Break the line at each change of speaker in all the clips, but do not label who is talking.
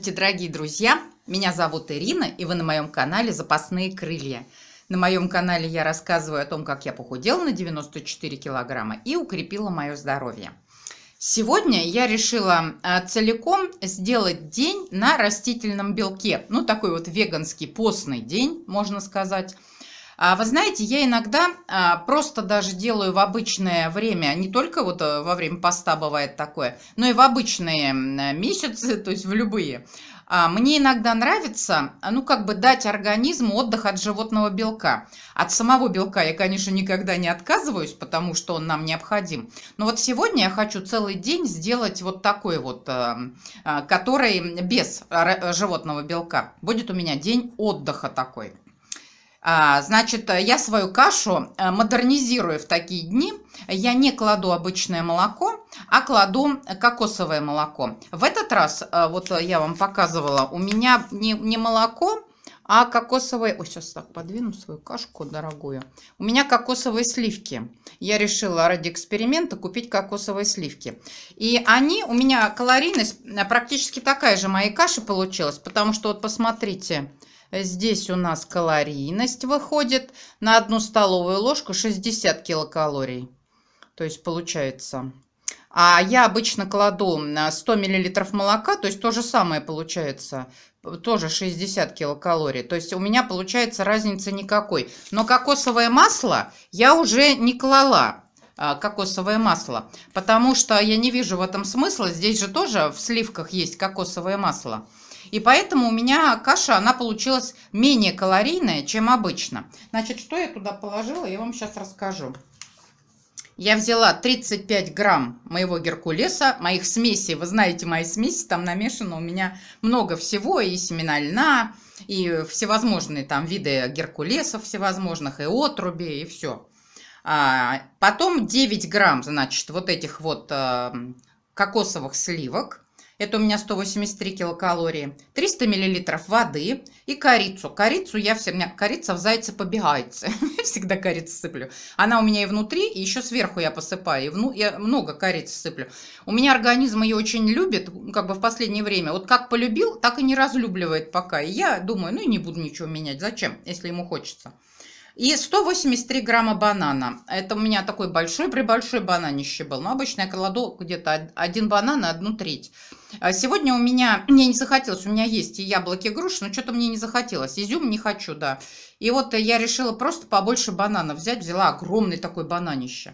Здравствуйте, дорогие друзья! Меня зовут Ирина, и вы на моем канале «Запасные крылья». На моем канале я рассказываю о том, как я похудела на 94 килограмма и укрепила мое здоровье. Сегодня я решила а, целиком сделать день на растительном белке. Ну, такой вот веганский постный день, можно сказать – а Вы знаете, я иногда а, просто даже делаю в обычное время, не только вот э, во время поста бывает такое, но и в обычные месяцы, то есть в любые. А, мне иногда нравится, ну, как бы дать организму отдых от животного белка. От самого белка я, конечно, никогда не отказываюсь, потому что он нам необходим. Но вот сегодня я хочу целый день сделать вот такой вот, э, а, который без животного белка. Будет у меня день отдыха такой. А, значит, я свою кашу э, модернизирую в такие дни. Я не кладу обычное молоко, а кладу кокосовое молоко. В этот раз, э, вот я вам показывала, у меня не, не молоко, а кокосовые... Ой, сейчас так подвину свою кашку дорогую. У меня кокосовые сливки. Я решила ради эксперимента купить кокосовые сливки. И они... У меня калорийность э, практически такая же моей каши получилась, потому что вот посмотрите... Здесь у нас калорийность выходит на одну столовую ложку 60 килокалорий. То есть получается... А я обычно кладу 100 э, миллилитров молока, то есть то же самое получается, тоже 60 килокалорий. То есть у меня получается разницы никакой. Но кокосовое масло я уже не клала, э, кокосовое масло, потому что я не вижу в этом смысла. Здесь же тоже в сливках есть кокосовое масло. И поэтому у меня каша, она получилась менее калорийная, чем обычно. Значит, что я туда положила, я вам сейчас расскажу. Я взяла 35 грамм моего геркулеса, моих смесей. Вы знаете мои смеси, там намешано у меня много всего, и семена льна, и всевозможные там виды геркулесов всевозможных, и отруби, и все. А, потом 9 грамм, значит, вот этих вот а, кокосовых сливок это у меня 183 килокалории, 300 миллилитров воды и корицу. Корицу я все всегда, корица в зайце побегается, я всегда корицу сыплю. Она у меня и внутри, и еще сверху я посыпаю, и вну, я много корицы сыплю. У меня организм ее очень любит, как бы в последнее время. Вот как полюбил, так и не разлюбливает пока. И я думаю, ну и не буду ничего менять, зачем, если ему хочется. И 183 грамма банана. Это у меня такой большой, при большой бананище был. Но обычно я кладу где-то один банан и одну треть. А сегодня у меня, мне не захотелось, у меня есть и яблоки, и груши, но что-то мне не захотелось. Изюм не хочу, да. И вот я решила просто побольше банана взять. Взяла огромный такой бананище.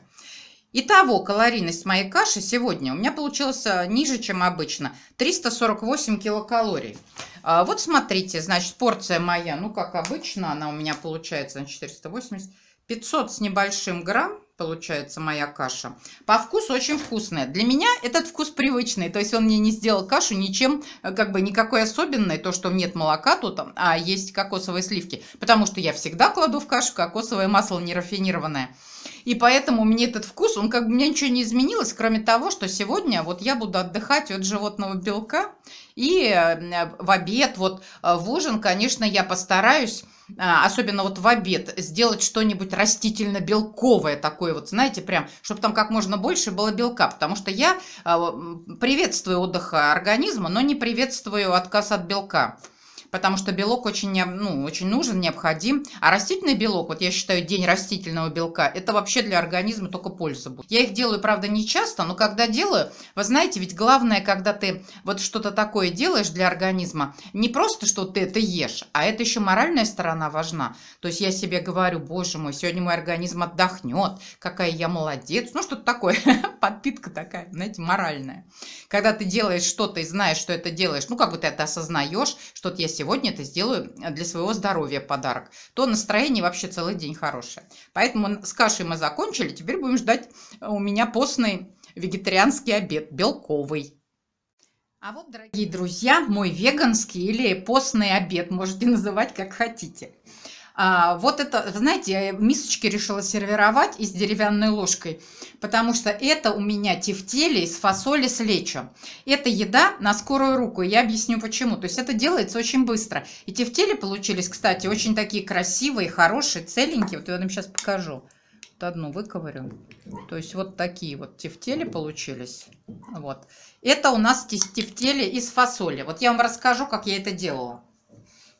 Итого калорийность моей каши сегодня у меня получилась э, ниже, чем обычно. 348 килокалорий. А, вот смотрите, значит, порция моя, ну, как обычно, она у меня получается на 480, 500 с небольшим грамм получается моя каша. По вкусу очень вкусная. Для меня этот вкус привычный, то есть он мне не сделал кашу ничем, э, как бы никакой особенной, то, что нет молока тут, а есть кокосовые сливки, потому что я всегда кладу в кашу кокосовое масло нерафинированное. И поэтому мне этот вкус, он как бы, у меня ничего не изменилось, кроме того, что сегодня вот я буду отдыхать от животного белка. И э, в обед, вот э, в ужин, конечно, я постараюсь э, особенно вот в обед, сделать что-нибудь растительно-белковое такое, вот знаете, прям, чтобы там как можно больше было белка, потому что я приветствую отдых организма, но не приветствую отказ от белка потому что белок очень, ну, очень нужен, необходим. А растительный белок, вот я считаю, день растительного белка, это вообще для организма только польза будет. Я их делаю, правда, не часто, но когда делаю, вы знаете, ведь главное, когда ты вот что-то такое делаешь для организма, не просто, что ты это ешь, а это еще моральная сторона важна. То есть я себе говорю, боже мой, сегодня мой организм отдохнет, какая я молодец, ну что-то такое, подпитка такая, знаете, моральная. Когда ты делаешь что-то и знаешь, что это делаешь, ну как бы ты это осознаешь, что-то я сегодня сегодня это сделаю для своего здоровья подарок, то настроение вообще целый день хорошее. Поэтому с кашей мы закончили, теперь будем ждать э, у меня постный вегетарианский обед, белковый. А вот, дорогие друзья, мой веганский или постный обед, можете называть как хотите. А, вот это, знаете, я мисочки решила сервировать и с деревянной ложкой, потому что это у меня тефтели из фасоли с лечо. Это еда на скорую руку, я объясню почему. То есть это делается очень быстро. И тефтели получились, кстати, очень такие красивые, хорошие, целенькие. Вот я вам сейчас покажу. Вот одну выковырю. То есть вот такие вот тефтели получились. Вот. Это у нас тефтели из фасоли. Вот я вам расскажу, как я это делала.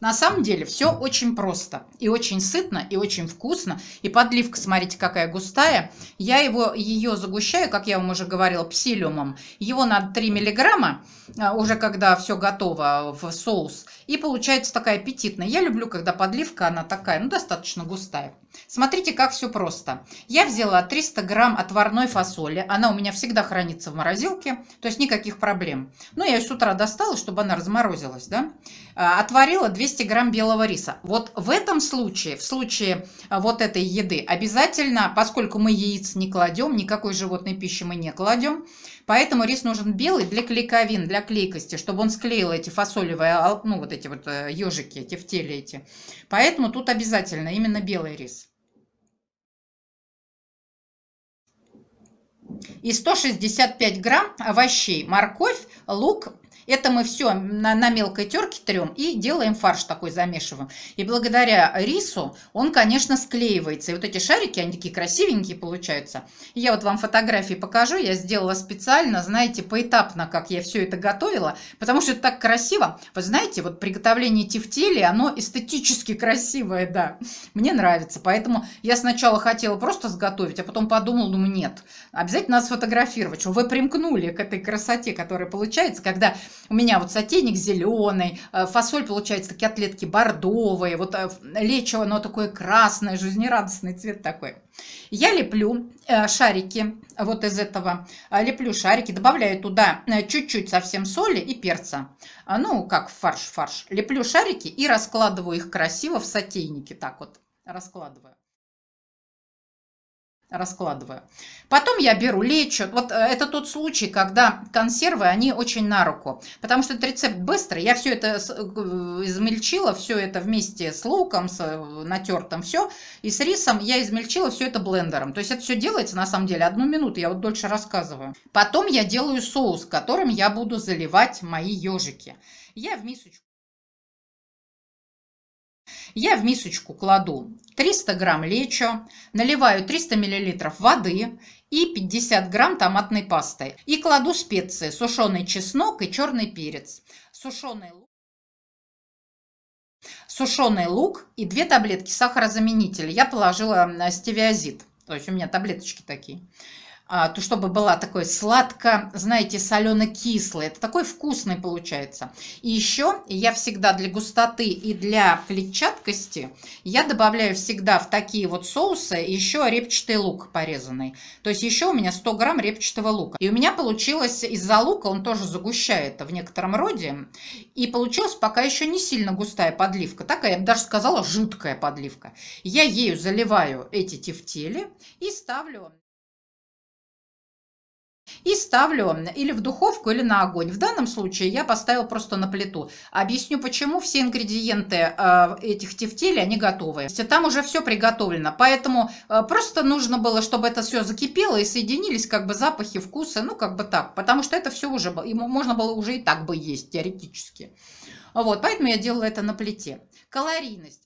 На самом деле все очень просто и очень сытно, и очень вкусно. И подливка, смотрите, какая густая. Я его, ее загущаю, как я вам уже говорила, псилиумом. Его надо 3 миллиграмма, э, уже когда все готово в соус. И получается такая аппетитная. Я люблю, когда подливка, она такая, ну, достаточно густая. Смотрите, как все просто. Я взяла 300 грамм отварной фасоли. Она у меня всегда хранится в морозилке, то есть никаких проблем. Но ну, я ее с утра достала, чтобы она разморозилась, да. Э, отварила 2 200 грамм белого риса. Вот в этом случае, в случае э, вот этой еды, обязательно, поскольку мы яиц не кладем, никакой животной пищи мы не кладем, поэтому рис нужен белый для клейковин, для клейкости, чтобы он склеил эти фасолевые, ну вот эти вот ежики, э, эти в теле эти. Поэтому тут обязательно именно белый рис. и 165 грамм овощей, морковь, лук, это мы все на, на мелкой терке трем и делаем фарш такой, замешиваем. И благодаря рису он, конечно, склеивается. И вот эти шарики, они такие красивенькие получаются. я вот вам фотографии покажу. Я сделала специально, знаете, поэтапно, как я все это готовила, потому что это так красиво. Вы знаете, вот приготовление тефтели, оно эстетически красивое, да. Мне нравится. Поэтому я сначала хотела просто сготовить, а потом подумала, ну нет, обязательно надо сфотографировать, чтобы вы примкнули к этой красоте, которая получается, когда у меня вот сотейник зеленый, э, фасоль получается такие отлетки бордовые, вот э, лечо оно такое красное, жизнерадостный цвет такой. Я леплю э, шарики вот из этого, леплю шарики, добавляю туда чуть-чуть совсем соли и перца, а, ну как фарш, фарш. Леплю шарики и раскладываю их красиво в сотейнике, так вот раскладываю раскладываю. Потом я беру, лечу. Вот э, это тот случай, когда консервы, они очень на руку. Потому что этот рецепт быстрый. Я все это измельчила, все это вместе с луком, с э, натертым, все. И с рисом я измельчила все это блендером. То есть это все делается, на самом деле, одну минуту. Я вот дольше рассказываю. Потом я делаю соус, которым я буду заливать мои ежики. Я в мисочку. Я в мисочку кладу 300 грамм лечо, наливаю 300 миллилитров воды и 50 грамм томатной пасты. И кладу специи, сушеный чеснок и черный перец, сушеный лук. Сушеный лук и две таблетки сахарозаменителя. Я положила стевиазид. То есть у меня таблеточки такие. А, то чтобы была такой сладко, знаете, солено-кислая. Это такой вкусный получается. И еще я всегда для густоты и для клетчаткости я добавляю всегда в такие вот соусы еще репчатый лук порезанный. То есть еще у меня 100 грамм репчатого лука. И у меня получилось из-за лука, он тоже загущает в некотором роде, и получилась пока еще не сильно густая подливка. Такая, я бы даже сказала, жидкая подливка. Я ею заливаю эти тефтели и ставлю и ставлю или в духовку, или на огонь. В данном случае я поставила просто на плиту. Объясню почему. Все ингредиенты э, этих тефтелей, они готовы. Э, там уже все приготовлено, поэтому э, просто нужно было, чтобы это все закипело и соединились как бы запахи, вкусы, ну как бы так, потому что это все уже было, ему можно было уже и так бы есть теоретически. Вот, поэтому я делала это на плите. Калорийность.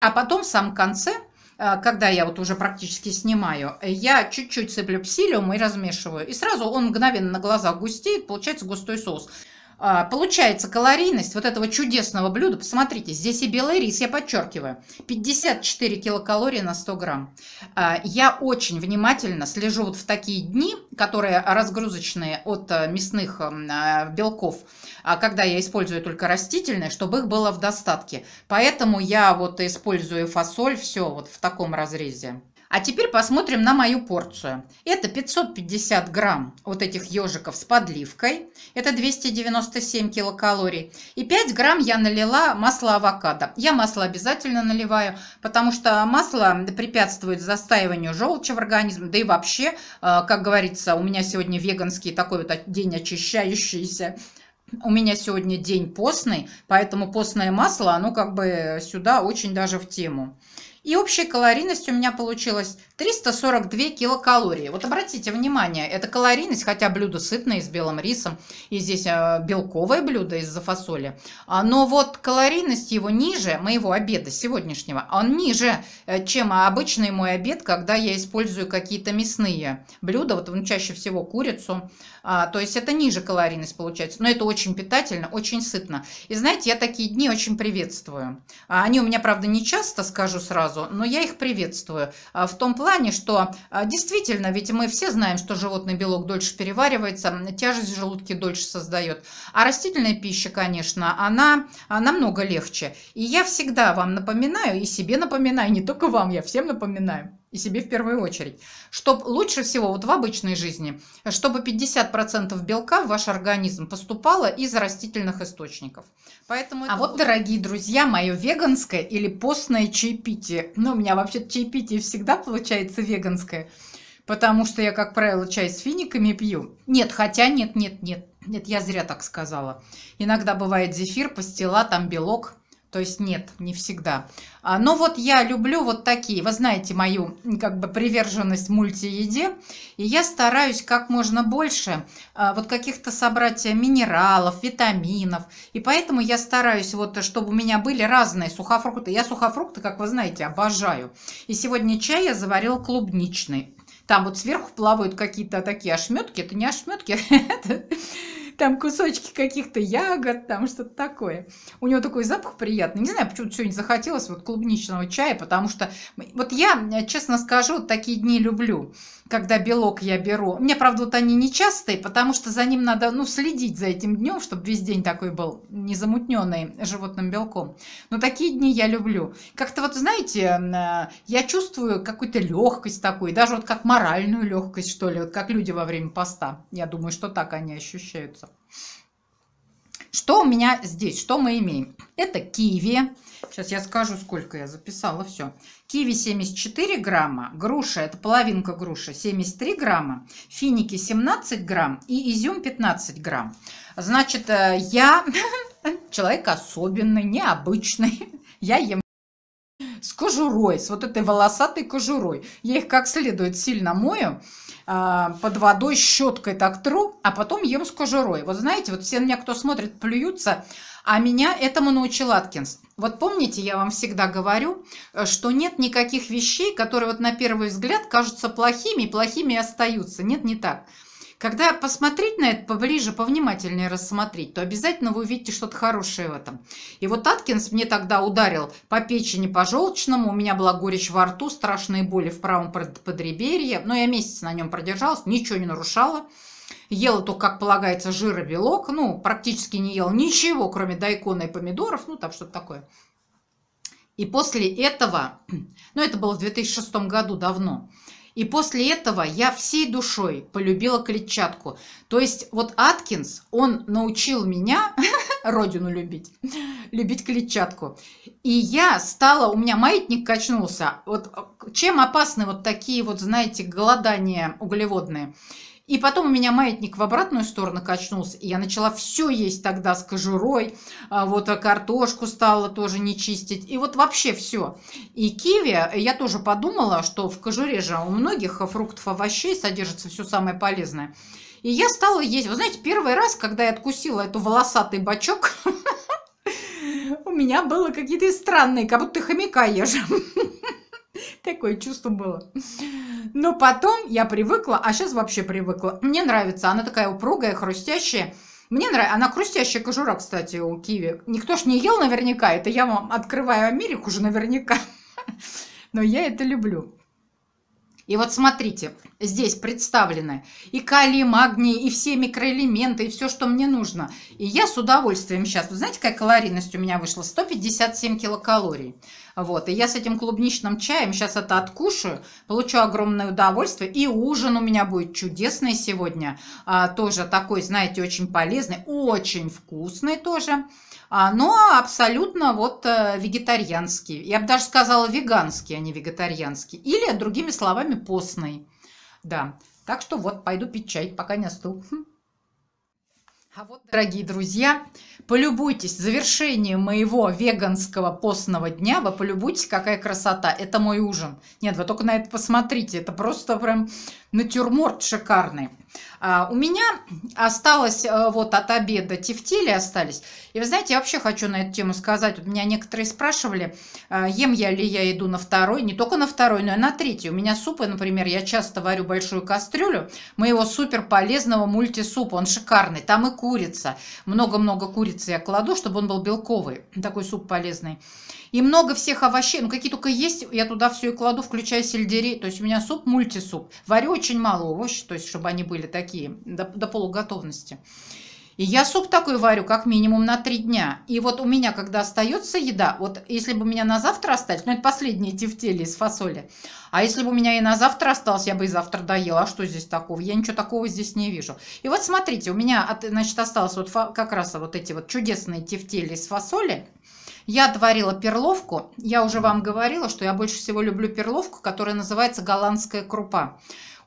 А потом в самом конце Э, когда я вот уже практически снимаю, я чуть-чуть сыплю псилиум и размешиваю. И сразу он мгновенно на глазах густеет, получается густой соус. А, получается калорийность вот этого чудесного блюда, посмотрите, здесь и белый рис, я подчеркиваю, 54 килокалории на 100 грамм. А, я очень внимательно слежу вот в такие дни, которые разгрузочные от э, мясных а, белков, когда я использую только растительные, чтобы их было в достатке. Поэтому я вот использую фасоль, все вот в таком разрезе. А теперь посмотрим на мою порцию. Это 550 грамм вот этих ежиков с подливкой. Это 297 килокалорий. И 5 грамм я налила масла авокадо. Я масло обязательно наливаю, потому что масло препятствует застаиванию желчи в организме. Да и вообще, э, как говорится, у меня сегодня веганский такой вот день очищающийся. У меня сегодня день постный, поэтому постное масло, оно как бы сюда очень даже в тему. И общая калорийность у меня получилась 342 килокалории. Вот обратите внимание, это калорийность, хотя блюдо сытное, с белым рисом, и здесь э, белковое блюдо из-за фасоли. А, но вот калорийность его ниже моего обеда сегодняшнего. Он ниже, э, чем обычный мой обед, когда я использую какие-то мясные блюда. Вот ну, чаще всего курицу. А, то есть это ниже калорийность получается. Но это очень питательно, очень сытно. И знаете, я такие дни очень приветствую. А, они у меня, правда, не часто, скажу сразу, фразу, но я их приветствую. А, в том плане, что а, действительно, ведь мы все знаем, что животный белок дольше переваривается, тяжесть в желудке дольше создает. А растительная пища, конечно, она а, намного легче. И я всегда вам напоминаю, и себе напоминаю, не только вам, я всем напоминаю, и себе в первую очередь. чтобы лучше всего вот в обычной жизни, чтобы 50% белка в ваш организм поступало из растительных источников. Поэтому а это... вот, дорогие друзья, мое веганское или постное чаепитие. Ну, у меня вообще чаепитие всегда получается веганское, потому что я, как правило, чай с финиками пью. Нет, хотя нет, нет, нет. Нет, я зря так сказала. Иногда бывает зефир, пастила, там белок – то есть нет, не всегда. А, Но ну вот я люблю вот такие, вы знаете мою как бы приверженность мультиеде, и я стараюсь как можно больше а, вот каких-то собрать минералов, витаминов, и поэтому я стараюсь вот, чтобы у меня были разные сухофрукты. Я сухофрукты, как вы знаете, обожаю. И сегодня чай я заварила клубничный. Там вот сверху плавают какие-то такие ошметки, это не ошметки, там кусочки каких-то ягод, там что-то такое. У него такой запах приятный. Не знаю, почему сегодня захотелось вот клубничного чая, потому что вот я, честно скажу, такие дни люблю когда белок я беру. Мне, правда, вот они не частые, потому что за ним надо, ну, следить за этим днем, чтобы весь день такой был незамутненный животным белком. Но такие дни я люблю. Как-то вот, знаете, э, я чувствую какую-то легкость такой, даже вот как моральную легкость, что ли, вот как люди во время поста. Я думаю, что так они ощущаются. Что у меня здесь? Что мы имеем? Это киви. Сейчас я скажу, сколько я записала. Все. Киви 74 грамма. Груша, это половинка груши, 73 грамма. Финики 17 грамм. И изюм 15 грамм. Значит, э, я человек особенный, необычный. Я ем с кожурой, с вот этой волосатой кожурой. Я их как следует сильно мою, а, под водой щеткой так тру, а потом ем с кожурой. Вот знаете, вот все на меня, кто смотрит, плюются, а меня этому научил Аткинс. Вот помните, я вам всегда говорю, э, что нет никаких вещей, которые вот на первый взгляд кажутся плохими, и плохими остаются. Нет, не так. Когда посмотреть на это поближе, повнимательнее рассмотреть, то обязательно вы увидите что-то хорошее в этом. И вот Аткинс мне тогда ударил по печени, по желчному, у меня была горечь во рту, страшные боли в правом подреберье, но я месяц на нем продержалась, ничего не нарушала. Ела только, как полагается, жир и белок, ну, практически не ела ничего, кроме дайкона и помидоров, ну, там что-то такое. И после этого, ну, это было в 2006 году давно, и после этого я всей душой полюбила клетчатку. То есть вот Аткинс, он научил меня родину любить, любить клетчатку. И я стала, у меня маятник качнулся. Вот э, чем опасны вот такие вот, знаете, голодания углеводные? И потом у меня маятник в обратную сторону качнулся, и я начала все есть тогда с кожурой, а, вот а картошку стала тоже не чистить, и вот вообще все. И киви, я тоже подумала, что в кожуре же у многих фруктов, овощей содержится все самое полезное. И я стала есть. Вы знаете, первый раз, когда я откусила эту волосатый бачок, у меня было какие-то странные, как будто хомяка ешь. Такое чувство было. Но потом я привыкла, а сейчас вообще привыкла. Мне нравится, она такая упругая, хрустящая. Мне нравится, она хрустящая кожура, кстати, у киви. Никто ж не ел наверняка, это я вам открываю Америку уже наверняка. Но я это люблю. И вот смотрите, здесь представлены и калий, и магний, и все микроэлементы, и все, что мне нужно. И я с удовольствием сейчас, вы знаете, какая калорийность у меня вышла? 157 килокалорий. Вот, и я с этим клубничным чаем сейчас это откушаю, получу огромное удовольствие, и ужин у меня будет чудесный сегодня, а, тоже такой, знаете, очень полезный, очень вкусный тоже, а, но абсолютно вот а, вегетарианский, я бы даже сказала веганский, а не вегетарианский, или, другими словами, постный, да, так что вот пойду пить чай, пока не остыл. Хм. А вот, дорогие друзья, полюбуйтесь завершением моего веганского постного дня. Вы полюбуйтесь, какая красота. Это мой ужин. Нет, вы только на это посмотрите. Это просто прям, натюрморт шикарный. А, у меня осталось э, вот от обеда тефтели остались. И вы знаете, я вообще хочу на эту тему сказать. Вот меня некоторые спрашивали, э, ем я ли я иду на второй, не только на второй, но и на третий. У меня супы, например, я часто варю большую кастрюлю моего супер полезного мультисупа. Он шикарный. Там и курица. Много-много курицы я кладу, чтобы он был белковый. Такой суп полезный. И много всех овощей, ну какие только есть, я туда все и кладу, включая сельдерей. То есть у меня суп мультисуп. Варю очень мало овощей, то есть чтобы они были такие, до, до полуготовности. И я суп такой варю как минимум на три дня. И вот у меня, когда остается еда, вот если бы у меня на завтра осталось, ну это последние тефтели из фасоли, а если бы у меня и на завтра осталось, я бы и завтра доела. А что здесь такого? Я ничего такого здесь не вижу. И вот смотрите, у меня, значит, осталось вот как раз вот эти вот чудесные тефтели из фасоли. Я отварила перловку. Я уже вам говорила, что я больше всего люблю перловку, которая называется голландская крупа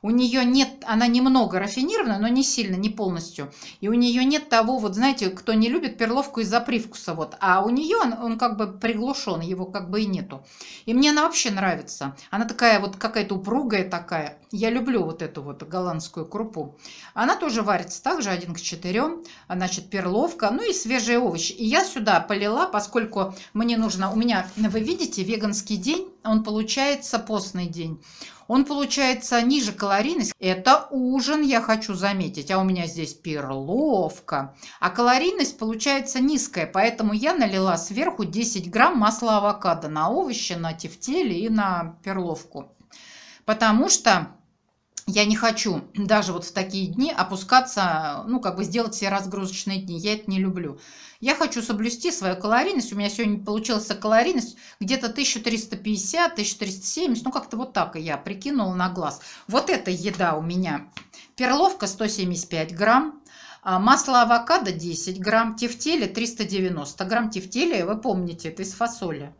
у нее нет, она немного рафинирована, но не сильно, не полностью. И у нее нет того, вот знаете, кто не любит перловку из-за привкуса, вот. А у нее он, он как бы приглушен, его как бы и нету. И мне она вообще нравится. Она такая вот какая-то упругая такая. Я люблю вот эту вот голландскую крупу. Она тоже варится также один к четырем, значит, перловка, ну и свежие овощи. И я сюда полила, поскольку мне нужно, у меня, вы видите, веганский день, он получается постный день. Он получается ниже калорийность. Это ужин, я хочу заметить. А у меня здесь перловка. А калорийность получается низкая, поэтому я налила сверху 10 грамм масла авокадо на овощи, на тефтели и на перловку. Потому что я не хочу даже вот в такие дни опускаться, ну, как бы сделать все разгрузочные дни. Я это не люблю. Я хочу соблюсти свою калорийность. У меня сегодня получилась калорийность где-то 1350-1370. Ну, как-то вот так и я прикинула на глаз. Вот эта еда у меня. Перловка 175 грамм. А, масло авокадо 10 грамм, тефтели 390 грамм. Тефтели, вы помните, это из фасоли.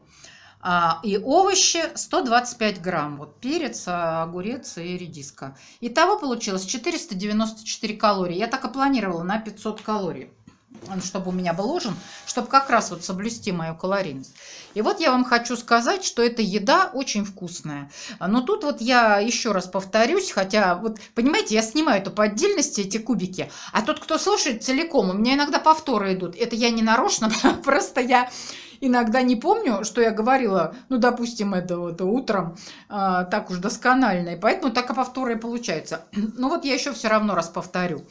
А, и овощи 125 грамм, вот перец, а, огурец и редиска. Итого получилось 494 калории. Я так и планировала на 500 калорий чтобы у меня был ужин, чтобы как раз вот соблюсти мою калорийность. И вот я вам хочу сказать, что эта еда очень вкусная. Но тут вот я еще раз повторюсь, хотя вот, понимаете, я снимаю это по отдельности, эти кубики, а тот, кто слушает целиком, у меня иногда повторы идут. Это я не нарочно, просто я иногда не помню, что я говорила, ну, допустим, это вот утром, а, так уж досконально, и поэтому так и повторы получаются. Но вот я еще все равно раз повторю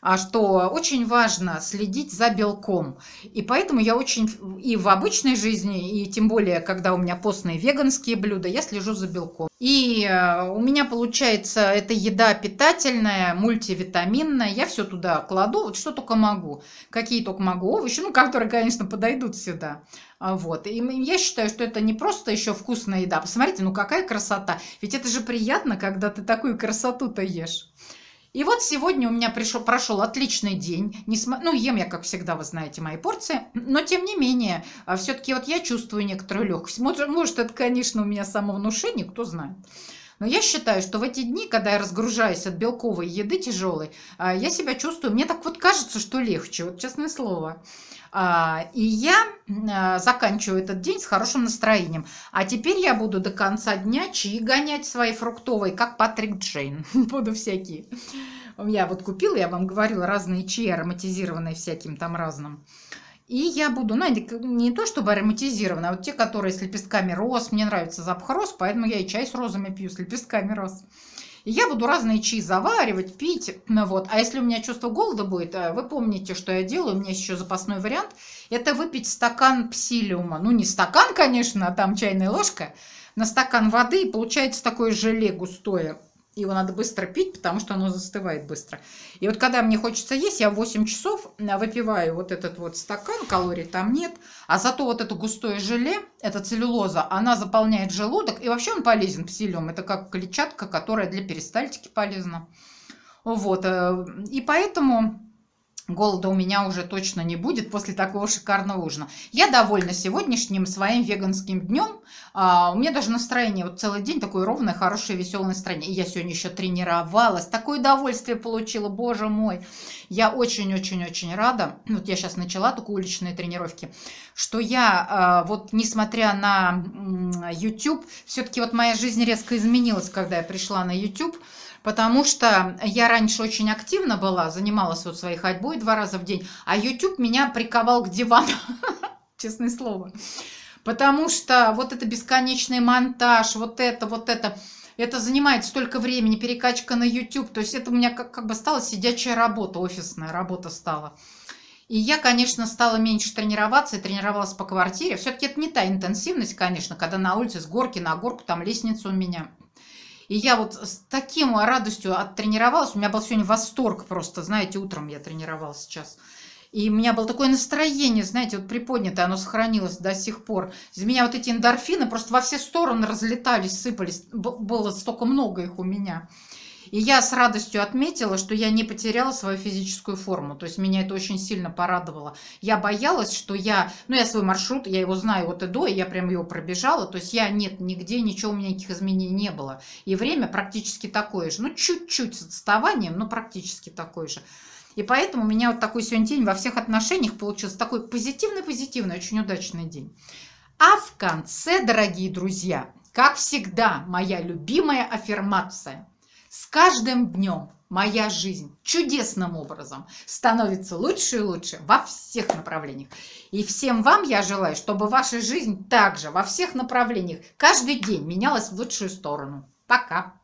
а, что очень важно следить за белком. И поэтому я очень и в обычной жизни, и тем более, когда у меня постные веганские блюда, я слежу за белком. И э, у меня получается эта еда питательная, мультивитаминная. Я все туда кладу, вот что только могу. Какие только могу овощи, ну, которые, конечно, подойдут сюда. А, вот. И я считаю, что это не просто еще вкусная еда. Посмотрите, ну какая красота. Ведь это же приятно, когда ты такую красоту-то ешь. И вот сегодня у меня пришел, прошел отличный день. Не см... Ну, ем я, как всегда, вы знаете, мои порции. Но, тем не менее, а все-таки вот я чувствую некоторую легкость. Может, это, конечно, у меня самовнушение, кто знает. Но я считаю, что в эти дни, когда я разгружаюсь от белковой еды тяжелой, а, я себя чувствую, мне так вот кажется, что легче, вот честное слово. А, и я а, заканчиваю этот день с хорошим настроением. А теперь я буду до конца дня чаи гонять свои фруктовые, как Патрик Джейн. Буду всякие. Я вот купила, я вам говорила, разные чаи ароматизированные всяким там разным. И я буду, ну, не то чтобы ароматизированная, а вот те, которые с лепестками роз. Мне нравится запах роз, поэтому я и чай с розами пью, с лепестками роз. И я буду разные чаи заваривать, пить. Ну, вот. А если у меня чувство голода будет, э, вы помните, что я делаю, у меня еще запасной вариант, это выпить стакан псилиума. Ну, не стакан, конечно, а там чайная ложка, на стакан воды, и получается такое желе густое. Его надо быстро пить, потому что оно застывает быстро. И вот когда мне хочется есть, я в 8 часов выпиваю вот этот вот стакан, калорий там нет. А зато вот это густое желе, эта целлюлоза, она заполняет желудок. И вообще он полезен псилиум. Это как клетчатка, которая для перистальтики полезна. Вот. Э, и поэтому Голода у меня уже точно не будет после такого шикарного ужина. Я довольна сегодняшним своим веганским днем. А, у меня даже настроение вот целый день такое ровное, хорошее, веселое настроение. И я сегодня еще тренировалась. Такое удовольствие получила, боже мой. Я очень-очень-очень рада. Вот я сейчас начала только уличные тренировки. Что я а, вот несмотря на YouTube, все-таки вот моя жизнь резко изменилась, когда я пришла на YouTube потому что я раньше очень активно была, занималась вот своей ходьбой два раза в день, а YouTube меня приковал к дивану, честное слово. Потому что вот это бесконечный монтаж, вот это, вот это, это занимает столько времени, перекачка на YouTube, то есть это у меня как, как бы стала сидячая работа, офисная работа стала. И я, конечно, стала меньше тренироваться и тренировалась по квартире. Все-таки это не та интенсивность, конечно, когда на улице с горки на горку, там лестница у меня – и я вот с таким радостью оттренировалась. У меня был сегодня восторг просто, знаете, утром я тренировалась сейчас. И у меня было такое настроение, знаете, вот приподнятое, оно сохранилось до сих пор. Из меня вот эти эндорфины просто во все стороны разлетались, сыпались. Было столько много их у меня. И я с радостью отметила, что я не потеряла свою физическую форму. То есть меня это очень сильно порадовало. Я боялась, что я... Ну, я свой маршрут, я его знаю вот и до, и я прям его пробежала. То есть я нет, нигде ничего у меня никаких изменений не было. И время практически такое же. Ну, чуть-чуть с отставанием, но практически такое же. И поэтому у меня вот такой сегодня день во всех отношениях получился такой позитивный-позитивный, очень удачный день. А в конце, дорогие друзья, как всегда, моя любимая аффирмация – с каждым днем моя жизнь чудесным образом становится лучше и лучше во всех направлениях. И всем вам я желаю, чтобы ваша жизнь также во всех направлениях каждый день менялась в лучшую сторону. Пока!